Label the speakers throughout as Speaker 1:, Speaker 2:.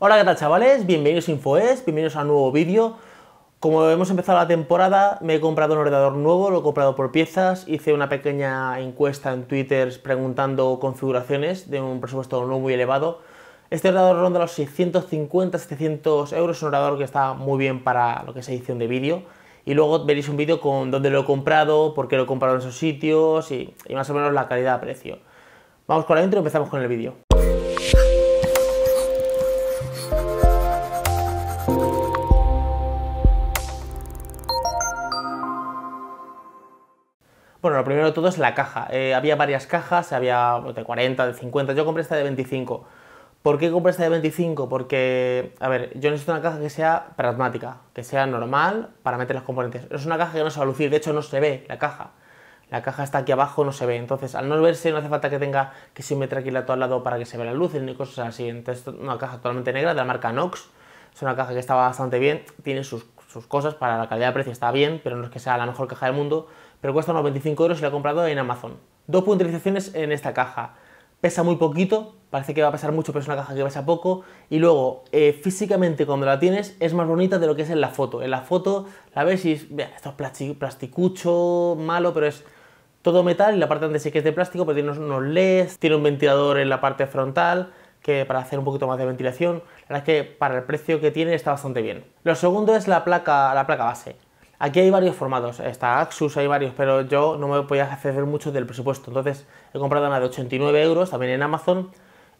Speaker 1: Hola, ¿qué tal chavales? Bienvenidos a InfoES, bienvenidos a un nuevo vídeo. Como hemos empezado la temporada, me he comprado un ordenador nuevo, lo he comprado por piezas, hice una pequeña encuesta en Twitter preguntando configuraciones de un presupuesto no muy elevado. Este ordenador ronda los 650-700 euros, es un ordenador que está muy bien para lo que es edición de vídeo. Y luego veréis un vídeo con dónde lo he comprado, por qué lo he comprado en esos sitios y, más o menos la calidad-precio. Vamos con la y empezamos con el vídeo. lo primero de todo es la caja. Eh, había varias cajas, había de 40, de 50, yo compré esta de 25. ¿Por qué compré esta de 25? Porque, a ver, yo necesito una caja que sea pragmática, que sea normal para meter los componentes. Es una caja que no se va a lucir, de hecho no se ve la caja. La caja está aquí abajo, no se ve. Entonces, al no verse, no hace falta que tenga que si meter aquí todo al lado para que se vea la luz ni cosas así. Entonces, una caja totalmente negra de la marca Nox. Es una caja que estaba bastante bien, tiene sus, sus cosas para la calidad de precio, está bien, pero no es que sea la mejor caja del mundo, pero cuesta unos 25 euros y la he comprado en Amazon. Dos puntualizaciones en esta caja. Pesa muy poquito, parece que va a pesar mucho, pero es una caja que pesa poco. Y luego, eh, físicamente cuando la tienes, es más bonita de lo que es en la foto. En la foto la ves y es, mira, esto es plasticucho, malo, pero es todo metal. Y la parte donde sí que es de plástico, pero pues tiene unos, LEDs, tiene un ventilador en la parte frontal que para hacer un poquito más de ventilación, la verdad es que para el precio que tiene está bastante bien. Lo segundo es la placa, la placa base. Aquí hay varios formatos, está Axus, hay varios, pero yo no me podía acceder mucho del presupuesto. Entonces he comprado una de 89 euros también en Amazon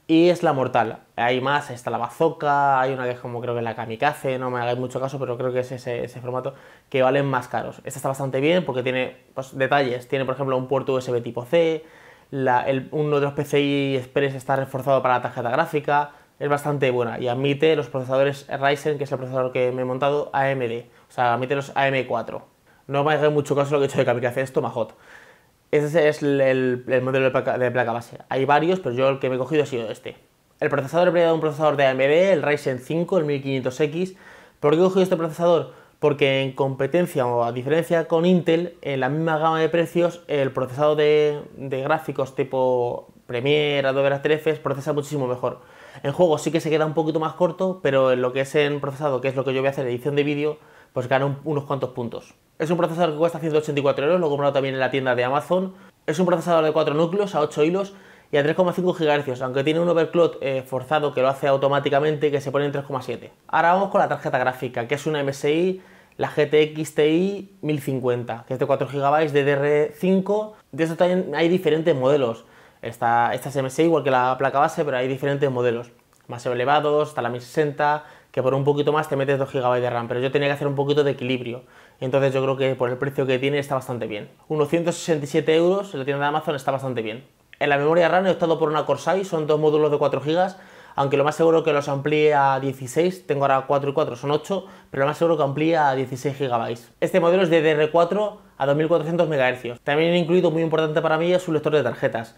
Speaker 1: y es la mortal. Hay más, está la bazooka, hay una que es como creo que la kamikaze, no me hagáis mucho caso, pero creo que es ese, formato que valen más caros. Esta está bastante bien porque tiene pues, detalles, tiene por ejemplo un puerto USB tipo C, el, uno de los PCI Express está reforzado para la tarjeta gráfica, es bastante buena y admite los procesadores Ryzen, que es el procesador que me he montado, AMD. O sea, admite los AM4. No me dado mucho caso lo que he hecho de calificación, esto majot Ese es el, modelo de placa, base. Hay varios, pero yo el que me he cogido ha sido este. El procesador he un procesador de AMD, el Ryzen 5, el 1500X. ¿Por qué he cogido este procesador? Porque en competencia o a diferencia con Intel, en la misma gama de precios, el procesador de, de gráficos tipo Premiere, Adobe After Effects, procesa muchísimo mejor. En juego sí que se queda un poquito más corto, pero en lo que es en procesado, que es lo que yo voy a hacer en edición de vídeo, pues gana unos cuantos puntos. Es un procesador que cuesta 184 euros, lo he comprado también en la tienda de Amazon. Es un procesador de 4 núcleos a 8 hilos y a 3,5 GHz, aunque tiene un overclock eh, forzado que lo hace automáticamente que se pone en 3,7. Ahora vamos con la tarjeta gráfica, que es una MSI, la GTX TI 1050, que es de 4 GB DDR5. De esto también hay diferentes modelos. Esta, esta es MSI igual que la placa base, pero hay diferentes modelos. Más elevados, hasta la 60 que por un poquito más te metes 2 GB de RAM, pero yo tenía que hacer un poquito de equilibrio. Entonces yo creo que por el precio que tiene está bastante bien. Unos 167 euros lo la tienda de Amazon está bastante bien. En la memoria RAM he optado por una Corsair, son dos módulos de 4 GB, aunque lo más seguro que los amplíe a 16, tengo ahora 4 y 4, son 8, pero lo más seguro que amplíe a 16 GB. Este modelo es de DR4 a 2400 MHz. También he incluido, muy importante para mí, es su lector de tarjetas.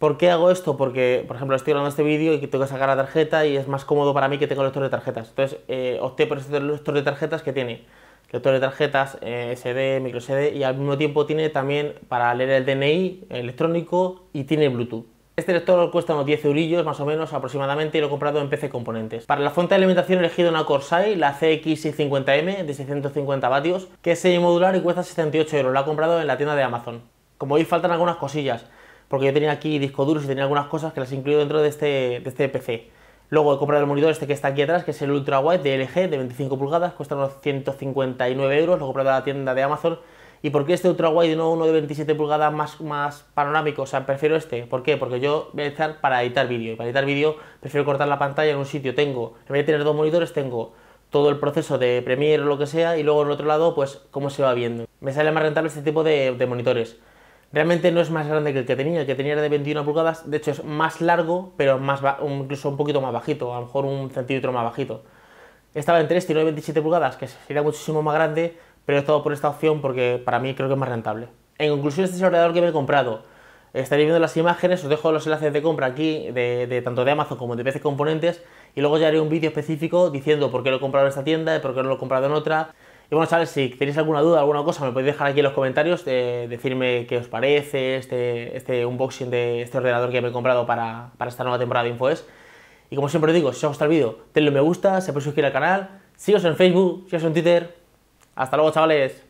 Speaker 1: ¿Por qué hago esto? Porque, por ejemplo, estoy grabando este vídeo y tengo que sacar la tarjeta y es más cómodo para mí que tengo el lector de tarjetas. Entonces, eh, opté por este lector de tarjetas que tiene lector de tarjetas eh, SD, micro y al mismo tiempo tiene también para leer el DNI electrónico y tiene Bluetooth. Este lector cuesta unos 10 eurillos más o menos aproximadamente y lo he comprado en PC Componentes. Para la fuente de alimentación he elegido una Corsair, la CX650M de 650 vatios, que es modular y cuesta 68 euros. La he comprado en la tienda de Amazon. Como veis faltan algunas cosillas porque yo tenía aquí disco duros y tenía algunas cosas que las incluyo dentro de este, de este PC. Luego he comprado el monitor este que está aquí atrás, que es el Ultra Wide de LG de 25 pulgadas, cuesta unos 159 euros, lo he comprado en la tienda de Amazon. ¿Y por qué este Ultra Wide y no uno de 27 pulgadas más, más panorámico? O sea, prefiero este. ¿Por qué? Porque yo voy a estar para editar vídeo. Y para editar vídeo prefiero cortar la pantalla en un sitio. Tengo, en vez de tener dos monitores, tengo todo el proceso de Premiere o lo que sea y luego en el otro lado, pues cómo se va viendo. Me sale más rentable este tipo de monitores. Realmente no es más grande que el que tenía, el que tenía era de 21 pulgadas, de hecho es más largo, pero más incluso un poquito más bajito, a lo mejor un centímetro más bajito. Estaba en 3, y 27 pulgadas, que sería muchísimo más grande, pero he estado por esta opción porque para mí creo que es más rentable. En conclusión, este es el ordenador que me he comprado. Estaréis viendo las imágenes, os dejo los enlaces de compra aquí, de, tanto de Amazon como de PC Componentes, y luego ya haré un vídeo específico diciendo por qué lo he comprado en esta tienda y por qué no lo he comprado en otra, y bueno, chavales, si tenéis alguna duda, alguna cosa, me podéis dejar aquí en los comentarios, eh, decirme qué os parece este, este unboxing de este ordenador que me he comprado para, esta nueva temporada de InfoS. Y como siempre os digo, si os ha gustado el vídeo, denle un me gusta, se puede suscribir al canal, síguenos en Facebook, síguenos en Twitter. Hasta luego, chavales.